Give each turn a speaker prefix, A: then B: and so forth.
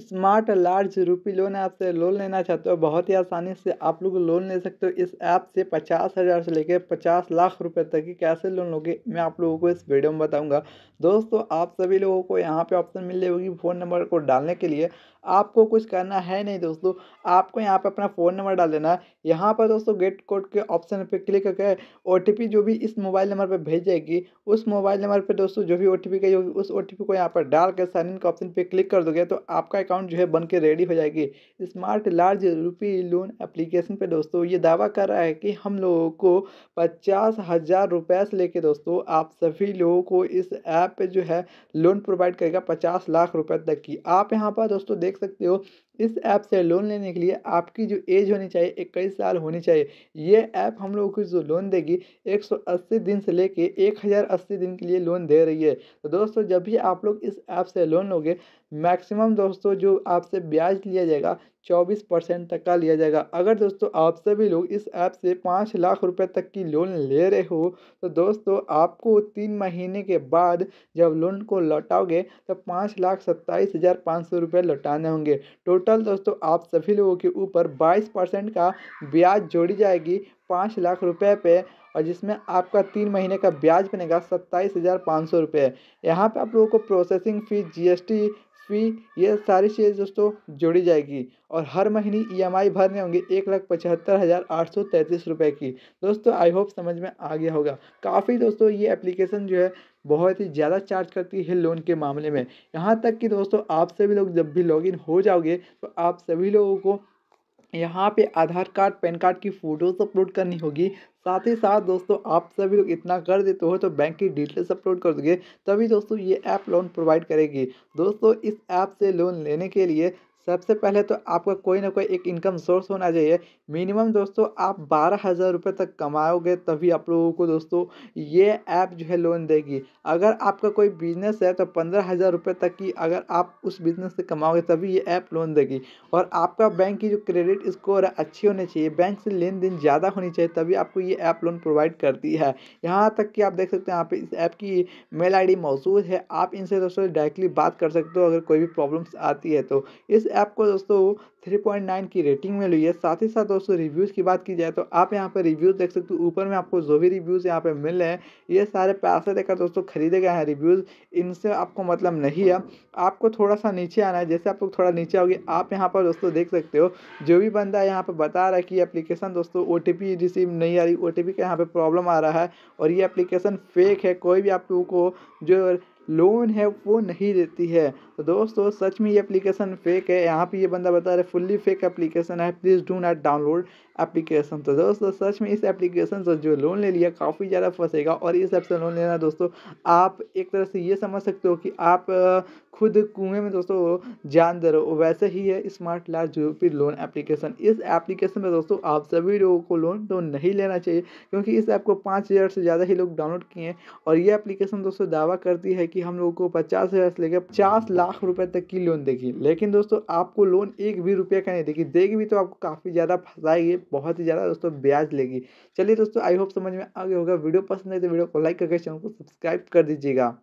A: smart large rupee loan app से loan लेना चाहते हो बहुत ही आसानी से आप लोग लोन ले सकते हो इस ऐप से पचास हज़ार से लेकर पचास लाख रुपए तक की कैसे लोन लोगे मैं आप लोगों को इस वीडियो में बताऊंगा दोस्तों आप सभी लोगों को यहाँ पे ऑप्शन मिल रही होगी फ़ोन नंबर को डालने के लिए आपको कुछ करना है नहीं दोस्तों आपको यहाँ पर अपना फ़ोन नंबर डाल देना है यहाँ पर दोस्तों गेट कोड के ऑप्शन पर क्लिक करके ओ जो भी इस मोबाइल नंबर पर भेज जाएगी उस मोबाइल नंबर पर दोस्तों जो भी ओ टी गई होगी उस ओ को यहाँ पर डाल कर साइन इन के ऑप्शन पर क्लिक कर दोगे तो आपका अकाउंट जो है बन के रेडी हो जाएगी smart large rupee loan application पे दोस्तों ये दावा कर रहा है कि हम लोगों को पचास हज़ार रुपये से लेके दोस्तों आप सभी लोगों को इस ऐप पे जो है लोन प्रोवाइड करेगा पचास लाख रुपए तक की आप यहाँ पर दोस्तों देख सकते हो इस ऐप से लोन लेने के लिए आपकी जो एज होनी चाहिए इक्कीस साल होनी चाहिए ये ऐप हम लोगों को जो लोन देगी 180 दिन से लेके 1080 दिन के लिए लोन दे रही है तो दोस्तों जब भी आप लोग इस ऐप से लोन लोगे मैक्सिमम दोस्तों जो आपसे ब्याज लिया जाएगा चौबीस परसेंट तक का लिया जाएगा अगर दोस्तों आप सभी लोग इस ऐप से पाँच लाख रुपए तक की लोन ले रहे हो तो दोस्तों आपको तीन महीने के बाद जब लोन को लौटाओगे तो पाँच लाख सत्ताईस हज़ार पाँच सौ रुपये लौटाने होंगे टोटल दोस्तों आप सभी लोगों के ऊपर बाईस परसेंट का ब्याज जोड़ी जाएगी पाँच लाख रुपए पे और जिसमें आपका तीन महीने का ब्याज बनेगा सत्ताईस हज़ार पाँच सौ रुपये यहाँ पर आप लोगों को प्रोसेसिंग फ़ी जीएसटी फ़ी ये सारी चीज़ दोस्तों जोड़ी जाएगी और हर महीने ईएमआई e भरने होंगे एक लाख पचहत्तर हज़ार आठ सौ तैंतीस रुपये की दोस्तों आई होप समझ में आ गया होगा काफ़ी दोस्तों ये एप्लीकेशन जो है बहुत ही ज़्यादा चार्ज करती है लोन के मामले में यहाँ तक कि दोस्तों आप सभी लोग जब भी लॉगिन हो जाओगे तो आप सभी लोगों को यहाँ पे आधार कार्ड पैन कार्ड की फ़ोटोज़ अपलोड करनी होगी साथ ही साथ दोस्तों आप सभी लोग इतना कर देते हो तो बैंक की डिटेल्स अपलोड कर दोगे तभी दोस्तों ये ऐप लोन प्रोवाइड करेगी दोस्तों इस ऐप से लोन लेने के लिए सबसे पहले तो आपका कोई ना कोई एक इनकम सोर्स होना चाहिए मिनिमम दोस्तों आप बारह हज़ार रुपये तक कमाओगे तभी आप लोगों को दोस्तों ये ऐप जो है लोन देगी अगर आपका कोई बिजनेस है तो पंद्रह हज़ार रुपये तक की अगर आप उस बिज़नेस से कमाओगे तभी ये ऐप लोन देगी और आपका बैंक की जो क्रेडिट स्कोर है अच्छी होनी चाहिए बैंक से लेन देन ज़्यादा होनी चाहिए तभी आपको ये ऐप लोन प्रोवाइड करती है यहाँ तक कि आप देख सकते हैं यहाँ इस ऐप की मेल आई मौजूद है आप इनसे दोस्तों डायरेक्टली बात कर सकते हो अगर कोई भी प्रॉब्लम्स आती है तो इस ऐप को दोस्तों 3.9 की रेटिंग में ली है साथ ही साथ दोस्तों रिव्यूज़ की बात की जाए तो आप यहाँ पर रिव्यूज़ देख सकते हो ऊपर में आपको जो भी रिव्यूज़ यहाँ पे मिल रहे हैं ये सारे पैसे देकर दोस्तों खरीदे गए हैं रिव्यूज़ इनसे आपको मतलब नहीं है आपको थोड़ा सा नीचे आना है जैसे आप लोग थोड़ा नीचे आओगे आप यहाँ पर दोस्तों देख सकते हो जो भी बंदा यहाँ पर बता रहा है कि एप्लीकेशन दोस्तों ओ रिसीव नहीं आ रही ओ का यहाँ पर प्रॉब्लम आ रहा है और ये अप्लीकेशन फेक है कोई भी आप लोगों जो लोन है वो नहीं देती है तो दोस्तों सच में ये एप्लीकेशन फेक है यहाँ पे ये बंदा बता रहा है फुल्ली फेक एप्लीकेशन है please do not download application तो दोस्तों सच में इस एप्लीकेशन से जो लोन ले लिया काफ़ी ज़्यादा फंसेगा और इस ऐप से लोन लेना दोस्तों आप एक तरह से ये समझ सकते हो कि आप खुद कुएं में दोस्तों जान दे रहे हो वैसे ही है smart large rupee loan application इस एप्लीकेशन में दोस्तों आप सभी लोगों को लोन तो नहीं लेना चाहिए क्योंकि इस ऐप को पाँच हज़ार से ज़्यादा ही लोग डाउनलोड किए हैं और ये एप्लीकेशन दोस्तों दावा करती है कि हम लोगों को पचास हज़ार से लेकर पचास लाख रुपये तक की लोन देगी लेकिन दोस्तों आपको लोन एक भी रुपया का नहीं देगी देगी भी तो आपको काफ़ी ज़्यादा फंसाएगी बहुत ही ज़्यादा दोस्तों ब्याज लेगी चलिए दोस्तों आई होप समझ में आगे होगा वीडियो पसंद है तो वीडियो को लाइक करके चैनल को सब्सक्राइब कर दीजिएगा